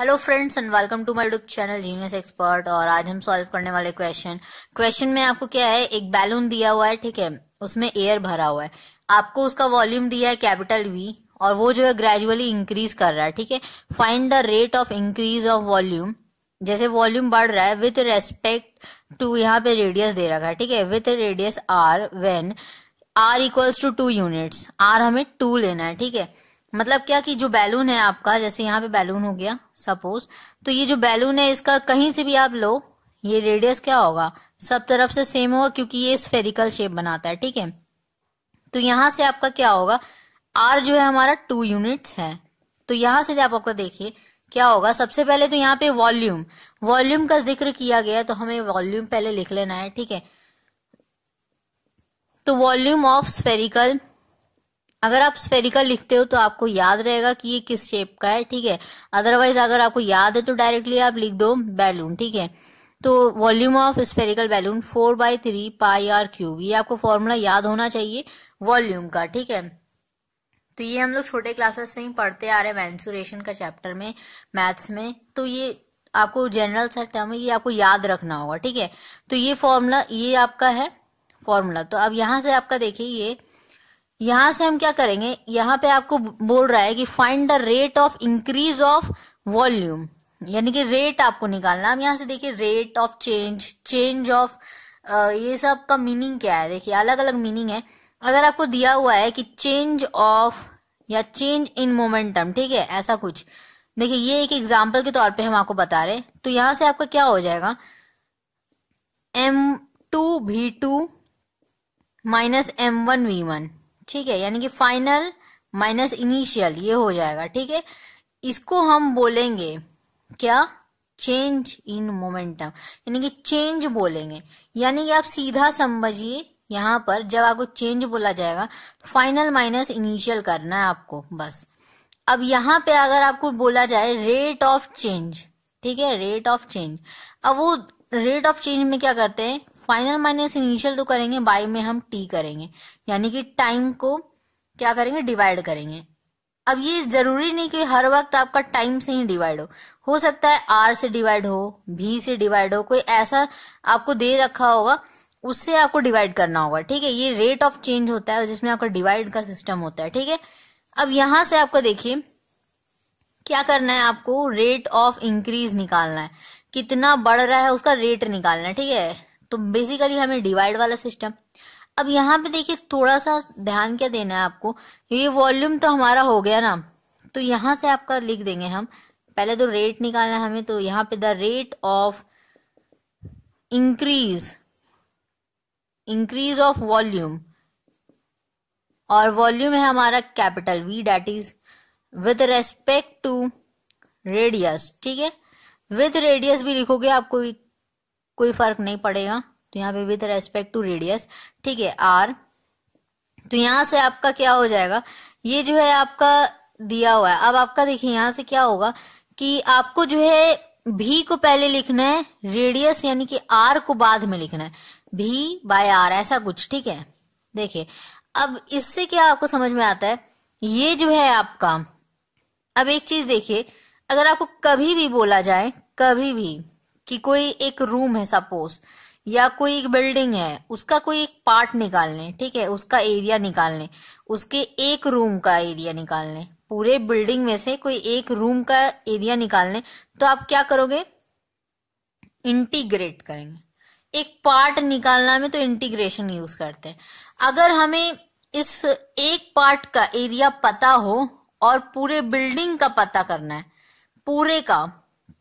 hello friends and welcome to my YouTube channel genius expert और आज हम solve करने वाले क्वेश्चन क्वेश्चन में आपको क्या है एक बैलून दिया हुआ है ठीक है उसमें एयर भरा हुआ है आपको उसका वॉल्यूम दिया है कैपिटल वी और वो जो है ग्रेजुअली इंक्रीज कर रहा है ठीक है find the rate of increase of volume जैसे वॉल्यूम बढ़ रहा है विथ रेस्पेक्ट टू यहाँ पे रेडियस दे रखा है ठीक है with radius R when R equals to two units R हमें टू लेना है ठीक है मतलब क्या कि जो बैलून है आपका जैसे यहाँ पे बैलून हो गया सपोज तो ये जो बैलून है इसका कहीं से भी आप लो ये रेडियस क्या होगा सब तरफ से सेम होगा क्योंकि ये स्फेरिकल शेप बनाता है ठीक है तो यहां से आपका क्या होगा आर जो है हमारा टू यूनिट्स है तो यहां से आप आपका देखिए क्या होगा सबसे पहले तो यहाँ पे वॉल्यूम वॉल्यूम का जिक्र किया गया तो हमें वॉल्यूम पहले लिख लेना है ठीक है तो वॉल्यूम ऑफ स्फेरिकल अगर आप स्फेरिकल लिखते हो तो आपको याद रहेगा कि ये किस शेप का है ठीक है अदरवाइज अगर आपको याद है तो डायरेक्टली आप लिख दो बैलून ठीक है तो volume of spherical balloon four by three pi R cube ये आपको फॉर्मूला याद होना चाहिए वॉल्यूम का ठीक है तो ये हम लोग छोटे क्लासेस से ही पढ़ते आ रहे हैं मैंसुरेशन का चैप्टर में मैथ्स में तो ये आपको जनरल सा टर्म है ये आपको याद रखना होगा ठीक है तो ये फॉर्मूला ये आपका है फॉर्मूला तो अब यहां से आपका देखिए ये यहां से हम क्या करेंगे यहां पे आपको बोल रहा है कि find the rate of increase of volume यानी कि रेट आपको निकालना हम यहां से देखिए rate of change change of ये सब का मीनिंग क्या है देखिए अलग अलग मीनिंग है अगर आपको दिया हुआ है कि चेंज ऑफ या चेंज इन मोमेंटम ठीक है ऐसा कुछ देखिए ये एक एग्जाम्पल के तौर पे हम आपको बता रहे तो यहां से आपका क्या हो जाएगा M two V two minus M one V one ठीक है यानी कि फाइनल माइनस इनिशियल ये हो जाएगा ठीक है इसको हम बोलेंगे क्या चेंज इन मोमेंटम यानी कि चेंज बोलेंगे यानी कि आप सीधा समझिए यहां पर जब आपको चेंज बोला जाएगा फाइनल माइनस इनिशियल करना है आपको बस अब यहां पे अगर आपको बोला जाए रेट ऑफ चेंज ठीक है रेट ऑफ चेंज अब वो रेट ऑफ चेंज में क्या करते हैं फाइनल माइनस इनिशियल तो करेंगे बाई में हम टी करेंगे यानी कि टाइम को क्या करेंगे डिवाइड करेंगे अब ये जरूरी नहीं कि हर वक्त आपका टाइम से ही डिवाइड हो हो सकता है आर से डिवाइड हो भी से डिवाइड हो कोई ऐसा आपको दे रखा होगा उससे आपको डिवाइड करना होगा ठीक है ये रेट ऑफ चेंज होता है जिसमें आपका डिवाइड का सिस्टम होता है ठीक है अब यहां से आपको देखिए क्या करना है आपको रेट ऑफ इंक्रीज निकालना है कितना बढ़ रहा है उसका रेट निकालना है ठीक है तो बेसिकली हमें डिवाइड वाला सिस्टम अब यहाँ पे देखिए थोड़ा सा ध्यान क्या देना है आपको ये वॉल्यूम तो हमारा हो गया ना तो यहाँ से आपका लिख देंगे हम पहले तो रेट निकालना है हमें तो यहाँ पे the rate of increase increase of volume और वॉल्यूम है हमारा capital V that is with respect to radius ठीक है विद रेडियस भी लिखोगे आपको कोई फर्क नहीं पड़ेगा तो यहाँ पे विद रेस्पेक्ट टू रेडियस ठीक है आर तो यहां से आपका क्या हो जाएगा ये जो है आपका दिया हुआ है अब आपका देखिए यहां से क्या होगा कि आपको जो है भी को पहले लिखना है रेडियस यानी कि आर को बाद में लिखना है भी बाय आर ऐसा कुछ ठीक है देखिए अब इससे क्या आपको समझ में आता है ये जो है आपका अब एक चीज देखिए अगर आपको कभी भी बोला जाए कभी भी कि कोई एक रूम है सपोज या कोई एक बिल्डिंग है उसका कोई एक पार्ट निकाल लें ठीक है उसका एरिया निकाल लें उसके एक रूम का एरिया निकाल लें पूरे बिल्डिंग में से कोई एक रूम का एरिया निकाल लें तो आप क्या करोगे इंटीग्रेट करेंगे एक पार्ट निकालना में तो इंटीग्रेशन यूज करते हैं अगर हमें इस एक पार्ट का एरिया पता हो और पूरे बिल्डिंग का पता करना है पूरे का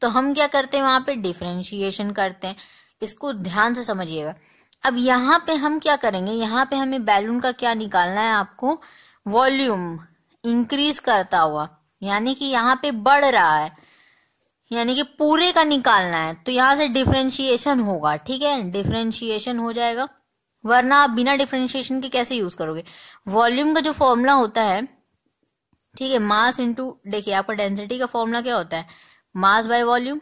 तो हम क्या करते हैं वहां पे डिफ्रेंशिएशन करते हैं इसको ध्यान से समझिएगा अब यहाँ पे हम क्या करेंगे यहाँ पे हमें बैलून का क्या निकालना है आपको वॉल्यूम इंक्रीज करता हुआ यानी कि यहाँ पे बढ़ रहा है यानी कि पूरे का निकालना है तो यहां से डिफ्रेंशिएशन होगा ठीक है डिफ्रेंशिएशन हो जाएगा वरना आप बिना डिफ्रेंशिएशन के कैसे यूज करोगे वॉल्यूम का जो फॉर्मूला होता है ठीक है मास इंटू देखिए आपका डेंसिटी का फॉर्मूला क्या होता है मास बाय वॉल्यूम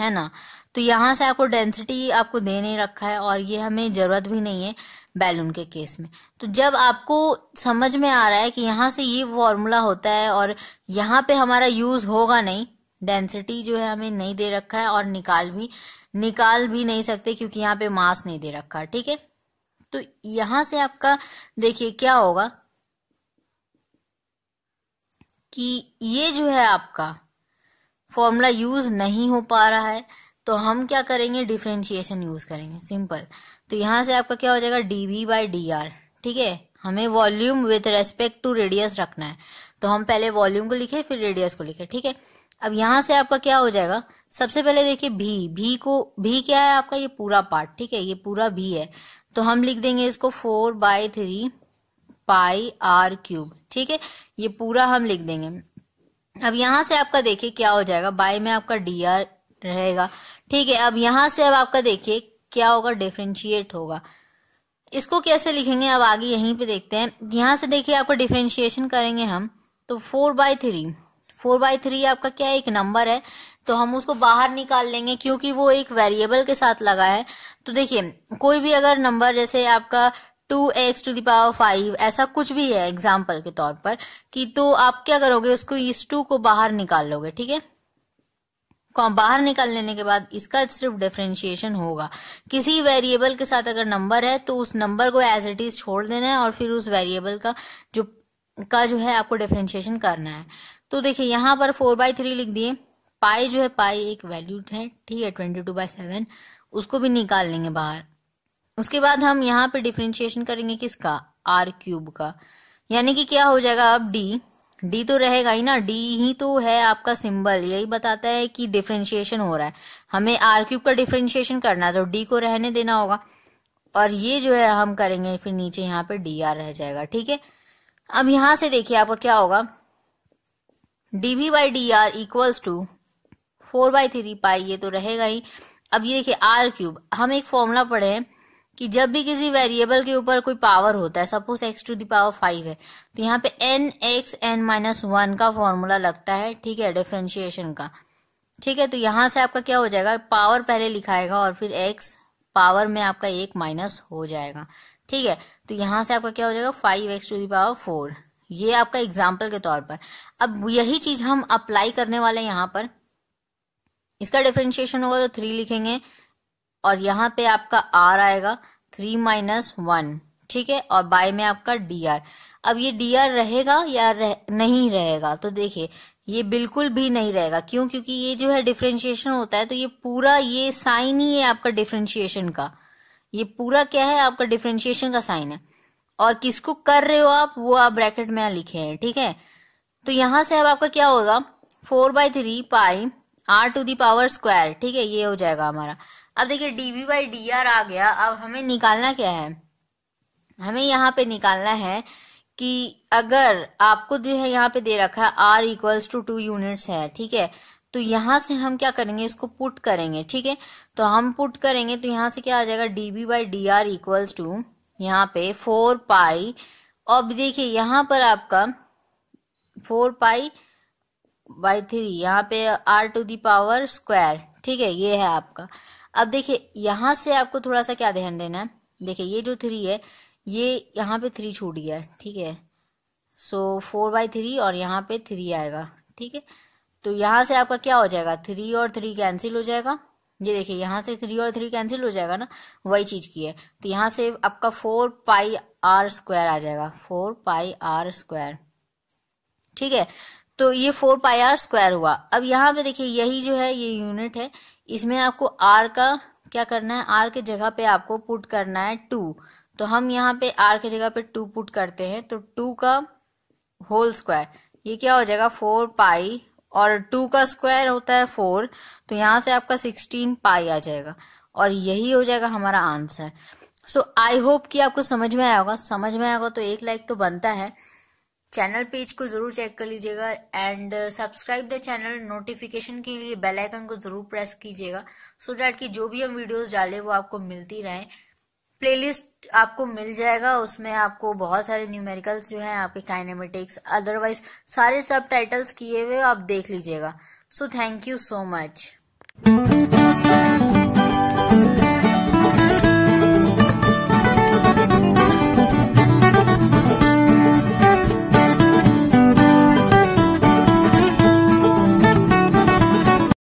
है ना तो यहाँ से आपको डेंसिटी आपको दे नहीं रखा है और ये हमें ज़रूरत भी नहीं है बैलून के केस में तो जब आपको समझ में आ रहा है कि यहां से ये फॉर्मूला होता है और यहाँ पे हमारा यूज़ होगा नहीं डेंसिटी जो है हमें नहीं दे रखा है और निकाल भी निकाल भी नहीं सकते क्योंकि यहाँ पे मास नहीं दे रखा ठीक है तो यहां से आपका देखिए क्या होगा कि ये जो है आपका फॉर्मूला यूज नहीं हो पा रहा है तो हम क्या करेंगे डिफ्रेंशिएशन यूज करेंगे सिंपल तो यहां से आपका क्या हो जाएगा D V by D R ठीक है हमें volume with respect to radius रखना है तो हम पहले वॉल्यूम को लिखे फिर रेडियस को लिखे ठीक है अब यहां से आपका क्या हो जाएगा सबसे पहले देखिए भी भी को भी क्या है आपका ये पूरा पार्ट ठीक है ये पूरा भी है तो हम लिख देंगे इसको four by three pi R cube ठीक है ये पूरा हम लिख देंगे अब यहां से आपका देखिए क्या हो जाएगा बाय में आपका डी आर रहेगा ठीक है अब यहां से अब आपका देखिए क्या होगा डिफ्रेंशिएट होगा इसको कैसे लिखेंगे अब आगे यहीं पे देखते हैं यहां से देखिए आपका डिफ्रेंशिएशन करेंगे हम तो four by three four by three आपका क्या एक नंबर है तो हम उसको बाहर निकाल लेंगे क्योंकि वो एक वेरिएबल के साथ लगा है तो देखिए कोई भी अगर नंबर जैसे आपका two X to the power five ऐसा कुछ भी है एग्जाम्पल के तौर पर कि तो आप क्या करोगे उसको इस टू को बाहर निकाल लोगे ठीक है बाहर निकाल लेने के बाद इसका सिर्फ डिफ्रेंशिएशन होगा किसी वेरिएबल के साथ अगर नंबर है तो उस नंबर को एज इट इज छोड़ देना है और फिर उस वेरिएबल का जो का जो है आपको डिफ्रेंशिएशन करना है तो देखिए यहां पर फोर बाई थ्री लिख दिए पाई जो है पाई एक वैल्यू है ठीक है ट्वेंटी टू बाई सेवन उसको भी निकाल लेंगे बाहर उसके बाद हम यहाँ पे डिफ्रेंशिएशन करेंगे किसका आर क्यूब का यानी कि क्या हो जाएगा अब डी डी तो रहेगा ही ना डी ही तो है आपका सिंबल यही बताता है कि डिफ्रेंशिएशन हो रहा है हमें आर क्यूब का डिफ्रेंशिएशन करना है तो डी को रहने देना होगा और ये जो है हम करेंगे फिर नीचे यहाँ पे डी आर रह जाएगा ठीक है अब यहां से देखिए आपका क्या होगा D V by D R equals to four by three pi ये तो रहेगा ही अब ये देखिए आर क्यूब हम एक फॉर्मूला पढ़े हैं कि जब भी किसी वेरिएबल के ऊपर कोई पावर होता है suppose X to the power five है तो यहाँ पे N X N minus one का फॉर्मूला लगता है ठीक है डिफ्रेंशिएशन का ठीक है तो यहां से आपका क्या हो जाएगा पावर पहले लिखाएगा और फिर एक्स पावर में आपका एक माइनस हो जाएगा ठीक है तो यहां से आपका क्या हो जाएगा five X to the power four ये आपका एग्जाम्पल के तौर पर अब यही चीज हम अप्लाई करने वाले यहां पर इसका डिफ्रेंशिएशन होगा तो थ्री लिखेंगे और यहाँ पे आपका आर आएगा थ्री माइनस वन ठीक है और बाय में आपका डी आर अब ये डी आर रहेगा या रह, नहीं रहेगा तो देखिए ये बिल्कुल भी नहीं रहेगा क्यों क्योंकि ये जो है डिफ्रेंशिएशन होता है तो ये पूरा ये साइन ही है आपका डिफ्रेंशिएशन का ये पूरा क्या है आपका डिफ्रेंशिएशन का साइन है और किसको कर रहे हो आप वो आप ब्रैकेट में लिखे हैं ठीक है तो यहां से अब आपका क्या होगा four by three pi R to the power square ठीक है ये हो जाएगा हमारा अब देखिए वी बाई डी आर आ गया अब हमें निकालना क्या है हमें यहाँ पे निकालना है कि अगर आपको जो है यहाँ पे दे रखा है R equals to two units है ठीक है तो यहाँ से हम क्या करेंगे इसको पुट करेंगे ठीक है तो हम पुट करेंगे तो यहाँ से क्या आ जाएगा D V by D R equals to यहाँ पे फोर पाई अब देखिए यहाँ पर आपका फोर पाई बाई थ्री यहाँ पे आर टू दावर स्क्वायर ठीक है ये है आपका अब देखिए यहां से आपको थोड़ा सा क्या ध्यान देना है देखिए ये जो थ्री है ये यहाँ पे थ्री छूट गया है ठीक है सो फोर बाई थ्री और यहाँ पे थ्री आएगा ठीक है तो यहाँ से आपका क्या हो जाएगा थ्री और थ्री कैंसिल हो जाएगा ये देखिए यहाँ से थ्री और थ्री कैंसिल हो जाएगा ना वही चीज की है तो यहाँ से आपका फोर पाई आर स्क्वायर आ जाएगा फोर पाई आर स्क्वायर ठीक है तो ये फोर पाई आर स्क्वायर हुआ अब यहाँ पे देखिए यही जो है ये यूनिट है इसमें आपको आर का क्या करना है आर के जगह पे आपको पुट करना है टू तो हम यहाँ पे आर के जगह पे टू पुट करते हैं तो टू का होल स्क्वायर ये क्या हो जाएगा फोर पाई और टू का स्क्वायर होता है फोर तो यहाँ से आपका सिक्सटीन पाई आ जाएगा और यही हो जाएगा हमारा आंसर सो आई होप कि आपको समझ में आया होगा समझ में आएगा तो एक लाइक तो बनता है चैनल पेज को जरूर चेक कर लीजिएगा and uh, subscribe the channel notification के लिए बेल आइकन को जरूर प्रेस कीजिएगा सो डैट कि जो भी हम वीडियोस डाले वो आपको मिलती रहे प्लेलिस्ट आपको मिल जाएगा उसमें आपको बहुत सारे न्यूमेरिकल्स जो हैं आपके काइनेमेटिक्स अदरवाइज सारे सब टाइटल्स किए हुए आप देख लीजिएगा so thank you so much